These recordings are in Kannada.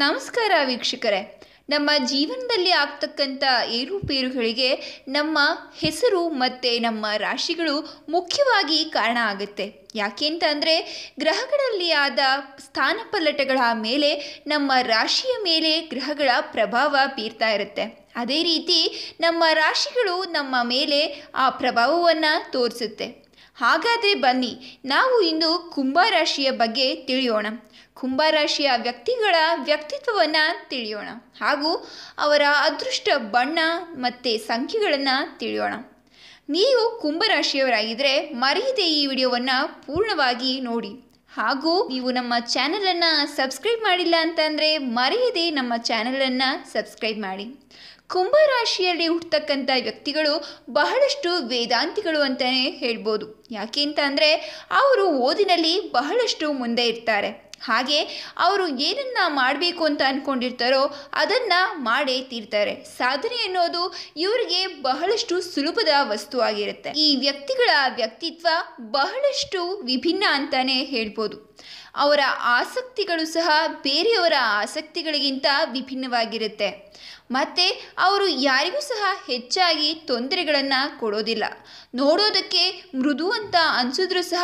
ನಮಸ್ಕಾರ ವೀಕ್ಷಕರೇ ನಮ್ಮ ಜೀವನದಲ್ಲಿ ಆಗ್ತಕ್ಕಂಥ ಏರುಪೇರುಗಳಿಗೆ ನಮ್ಮ ಹೆಸರು ಮತ್ತು ನಮ್ಮ ರಾಶಿಗಳು ಮುಖ್ಯವಾಗಿ ಕಾರಣ ಆಗುತ್ತೆ ಯಾಕೆಂತ ಅಂದರೆ ಗ್ರಹಗಳಲ್ಲಿ ಆದ ಸ್ಥಾನಪಲ್ಲಟಗಳ ಮೇಲೆ ನಮ್ಮ ರಾಶಿಯ ಮೇಲೆ ಗ್ರಹಗಳ ಪ್ರಭಾವ ಬೀರ್ತಾ ಇರುತ್ತೆ ಅದೇ ರೀತಿ ನಮ್ಮ ರಾಶಿಗಳು ನಮ್ಮ ಮೇಲೆ ಆ ಪ್ರಭಾವವನ್ನು ತೋರಿಸುತ್ತೆ ಹಾಗಾದರೆ ಬನ್ನಿ ನಾವು ಇಂದು ಕುಂಭರಾಶಿಯ ಬಗ್ಗೆ ತಿಳಿಯೋಣ ಕುಂಭರಾಶಿಯ ವ್ಯಕ್ತಿಗಳ ವ್ಯಕ್ತಿತ್ವವನ್ನು ತಿಳಿಯೋಣ ಹಾಗೂ ಅವರ ಅದೃಷ್ಟ ಬಣ್ಣ ಮತ್ತು ಸಂಖ್ಯೆಗಳನ್ನು ತಿಳಿಯೋಣ ನೀವು ಕುಂಭರಾಶಿಯವರಾಗಿದ್ದರೆ ಮರೆಯದೆ ಈ ವಿಡಿಯೋವನ್ನು ಪೂರ್ಣವಾಗಿ ನೋಡಿ ಹಾಗೂ ನೀವು ನಮ್ಮ ಚಾನೆಲ್ ಅನ್ನ ಸಬ್ಸ್ಕ್ರೈಬ್ ಮಾಡಿಲ್ಲ ಅಂತಂದರೆ ಮರೆಯದೆ ನಮ್ಮ ಚಾನೆಲ್ ಅನ್ನ ಸಬ್ಸ್ಕ್ರೈಬ್ ಮಾಡಿ ಕುಂಭರಾಶಿಯಲ್ಲಿ ಹುಟ್ಟತಕ್ಕಂಥ ವ್ಯಕ್ತಿಗಳು ಬಹಳಷ್ಟು ವೇದಾಂತಿಗಳು ಅಂತಲೇ ಹೇಳ್ಬೋದು ಯಾಕೆ ಅಂತ ಅಂದರೆ ಅವರು ಓದಿನಲ್ಲಿ ಬಹಳಷ್ಟು ಮುಂದೆ ಇರ್ತಾರೆ ಹಾಗೆ ಅವರು ಏನನ್ನು ಮಾಡಬೇಕು ಅಂತ ಅಂದ್ಕೊಂಡಿರ್ತಾರೋ ಅದನ್ನು ಮಾಡೇ ತೀರ್ತಾರೆ ಸಾಧನೆ ಅನ್ನೋದು ಇವರಿಗೆ ಬಹಳಷ್ಟು ಸುಲಭದ ವಸ್ತು ಆಗಿರುತ್ತೆ ಈ ವ್ಯಕ್ತಿಗಳ ವ್ಯಕ್ತಿತ್ವ ಬಹಳಷ್ಟು ವಿಭಿನ್ನ ಅಂತಾನೆ ಹೇಳ್ಬೋದು ಅವರ ಆಸಕ್ತಿಗಳು ಸಹ ಬೇರೆಯವರ ಆಸಕ್ತಿಗಳಿಗಿಂತ ವಿಭಿನ್ನವಾಗಿರುತ್ತೆ ಮತ್ತೆ ಅವರು ಯಾರಿಗೂ ಸಹ ಹೆಚ್ಚಾಗಿ ತೊಂದರೆಗಳನ್ನು ಕೊಡೋದಿಲ್ಲ ನೋಡೋದಕ್ಕೆ ಮೃದು ಅಂತ ಅನಿಸಿದ್ರೂ ಸಹ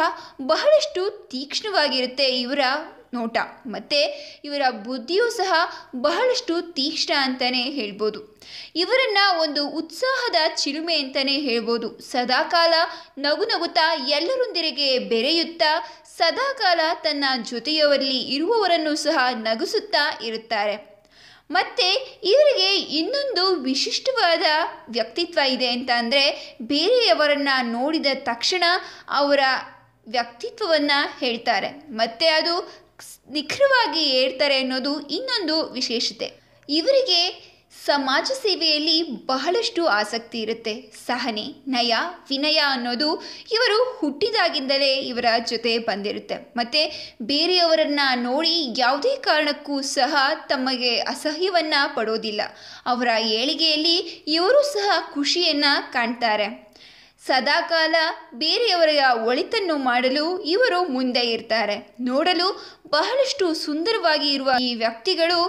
ಬಹಳಷ್ಟು ತೀಕ್ಷ್ಣವಾಗಿರುತ್ತೆ ಇವರ ನೋಟ ಮತ್ತೆ ಇವರ ಬುದ್ಧಿಯೂ ಸಹ ಬಹಳಷ್ಟು ತೀಕ್ಷ್ಣ ಅಂತಲೇ ಹೇಳ್ಬೋದು ಇವರನ್ನ ಒಂದು ಉತ್ಸಾಹದ ಚಿಲುಮೆ ಅಂತಲೇ ಹೇಳ್ಬೋದು ಸದಾಕಾಲ ನಗು ನಗುತ್ತಾ ಎಲ್ಲರೊಂದಿರಿಗೆ ಬೆರೆಯುತ್ತಾ ಸದಾಕಾಲ ತನ್ನ ಜೊತೆಯವರಲ್ಲಿ ಇರುವವರನ್ನು ಸಹ ನಗಿಸುತ್ತಾ ಇರುತ್ತಾರೆ ಮತ್ತೆ ಇವರಿಗೆ ಇನ್ನೊಂದು ವಿಶಿಷ್ಟವಾದ ವ್ಯಕ್ತಿತ್ವ ಇದೆ ಅಂತ ಅಂದರೆ ಬೇರೆಯವರನ್ನು ನೋಡಿದ ತಕ್ಷಣ ಅವರ ವ್ಯಕ್ತಿತ್ವವನ್ನು ಹೇಳ್ತಾರೆ ಮತ್ತು ಅದು ನಿಖರವಾಗಿ ಹೇಳ್ತಾರೆ ಅನ್ನೋದು ಇನ್ನೊಂದು ವಿಶೇಷತೆ ಇವರಿಗೆ ಸಮಾಜ ಸೇವೆಯಲ್ಲಿ ಬಹಳಷ್ಟು ಆಸಕ್ತಿ ಇರುತ್ತೆ ಸಹನೆ ನಯ ವಿನಯ ಅನ್ನೋದು ಇವರು ಹುಟ್ಟಿದಾಗಿಂದಲೇ ಇವರ ಜೊತೆ ಬಂದಿರುತ್ತೆ ಮತ್ತು ಬೇರೆಯವರನ್ನು ನೋಡಿ ಯಾವುದೇ ಕಾರಣಕ್ಕೂ ಸಹ ತಮಗೆ ಅಸಹ್ಯವನ್ನು ಪಡೋದಿಲ್ಲ ಅವರ ಏಳಿಗೆಯಲ್ಲಿ ಇವರು ಸಹ ಖುಷಿಯನ್ನು ಕಾಣ್ತಾರೆ ಸದಾಕಾಲ ಬೇರೆಯವರ ಒಳಿತನ್ನು ಮಾಡಲು ಇವರು ಮುಂದೆ ಇರ್ತಾರೆ ನೋಡಲು ಬಹಳಷ್ಟು ಸುಂದರವಾಗಿ ಇರುವ ಈ ವ್ಯಕ್ತಿಗಳು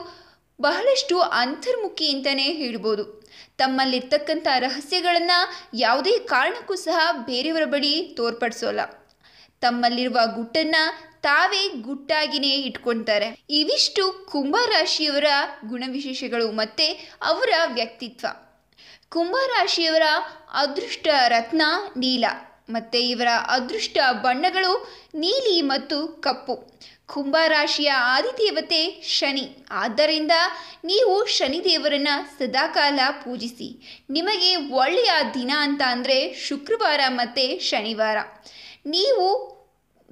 ಬಹಳಷ್ಟು ಅಂತರ್ಮುಖಿ ಅಂತಲೇ ಹೇಳ್ಬೋದು ತಮ್ಮಲ್ಲಿರ್ತಕ್ಕಂಥ ರಹಸ್ಯಗಳನ್ನು ಯಾವುದೇ ಕಾರಣಕ್ಕೂ ಸಹ ಬೇರೆಯವರ ಬಳಿ ತೋರ್ಪಡಿಸೋಲ್ಲ ತಮ್ಮಲ್ಲಿರುವ ಗುಟ್ಟನ್ನು ತಾವೇ ಗುಟ್ಟಾಗಿನೇ ಇಟ್ಕೊಳ್ತಾರೆ ಇವಿಷ್ಟು ಕುಂಭರಾಶಿಯವರ ಗುಣವಿಶೇಷಗಳು ಮತ್ತು ಅವರ ವ್ಯಕ್ತಿತ್ವ ಕುಂಭರಾಶಿಯವರ ಅದೃಷ್ಟ ರತ್ನ ನೀಲ ಮತ್ತು ಇವರ ಅದೃಷ್ಟ ಬಣ್ಣಗಳು ನೀಲಿ ಮತ್ತು ಕಪ್ಪು ಕುಂಭ ರಾಶಿಯ ಆದಿದೇವತೆ ಶನಿ ಆದ್ದರಿಂದ ನೀವು ಶನಿದೇವರನ್ನು ಸದಾಕಾಲ ಪೂಜಿಸಿ ನಿಮಗೆ ಒಳ್ಳೆಯ ದಿನ ಅಂತ ಅಂದರೆ ಶುಕ್ರವಾರ ಮತ್ತು ಶನಿವಾರ ನೀವು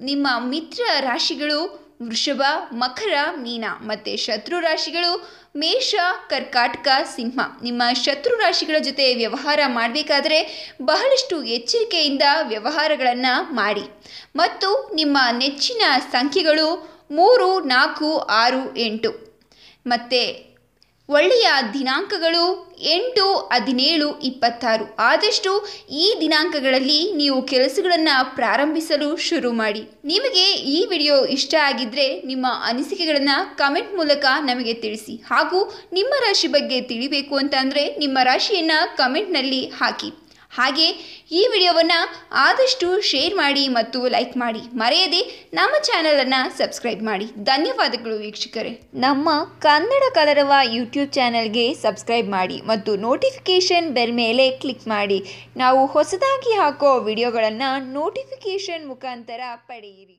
ನಿಮ್ಮ ಮಿತ್ರ ರಾಶಿಗಳು ವೃಷಭ ಮಕರ ಮೀನ ಮತ್ತು ಶತ್ರು ರಾಶಿಗಳು ಮೇಷ ಕರ್ಕಾಟಕ ಸಿಂಹ ನಿಮ್ಮ ಶತ್ರು ರಾಶಿಗಳ ಜೊತೆ ವ್ಯವಹಾರ ಮಾಡಬೇಕಾದರೆ ಬಹಳಷ್ಟು ಎಚ್ಚರಿಕೆಯಿಂದ ವ್ಯವಹಾರಗಳನ್ನು ಮಾಡಿ ಮತ್ತು ನಿಮ್ಮ ನೆಚ್ಚಿನ ಸಂಖ್ಯೆಗಳು ಮೂರು ನಾಲ್ಕು ಆರು ಎಂಟು ಮತ್ತು ಒಳ್ಳೆಯ ದಿನಾಂಕಗಳು ಎಂಟು ಹದಿನೇಳು ಇಪ್ಪತ್ತಾರು ಆದಷ್ಟು ಈ ದಿನಾಂಕಗಳಲ್ಲಿ ನೀವು ಕೆಲಸಗಳನ್ನು ಪ್ರಾರಂಭಿಸಲು ಶುರು ಮಾಡಿ ನಿಮಗೆ ಈ ವಿಡಿಯೋ ಇಷ್ಟ ಆಗಿದ್ದರೆ ನಿಮ್ಮ ಅನಿಸಿಕೆಗಳನ್ನು ಕಮೆಂಟ್ ಮೂಲಕ ನಮಗೆ ತಿಳಿಸಿ ಹಾಗೂ ನಿಮ್ಮ ರಾಶಿ ಬಗ್ಗೆ ತಿಳಿಬೇಕು ಅಂತ ಅಂದರೆ ನಿಮ್ಮ ರಾಶಿಯನ್ನು ಕಮೆಂಟ್ನಲ್ಲಿ ಹಾಕಿ ಹಾಗೆ ಈ ವಿಡಿಯೋವನ್ನು ಆದಷ್ಟು ಶೇರ್ ಮಾಡಿ ಮತ್ತು ಲೈಕ್ ಮಾಡಿ ಮರೆಯದೆ ನಮ್ಮ ಚಾನಲನ್ನು ಸಬ್ಸ್ಕ್ರೈಬ್ ಮಾಡಿ ಧನ್ಯವಾದಗಳು ವೀಕ್ಷಕರೇ ನಮ್ಮ ಕನ್ನಡ ಕಲರವ ಯೂಟ್ಯೂಬ್ ಚಾನಲ್ಗೆ ಸಬ್ಸ್ಕ್ರೈಬ್ ಮಾಡಿ ಮತ್ತು ನೋಟಿಫಿಕೇಷನ್ ಬೆಲ್ ಮೇಲೆ ಕ್ಲಿಕ್ ಮಾಡಿ ನಾವು ಹೊಸದಾಗಿ ಹಾಕೋ ವಿಡಿಯೋಗಳನ್ನು ನೋಟಿಫಿಕೇಷನ್ ಮುಖಾಂತರ ಪಡೆಯಿರಿ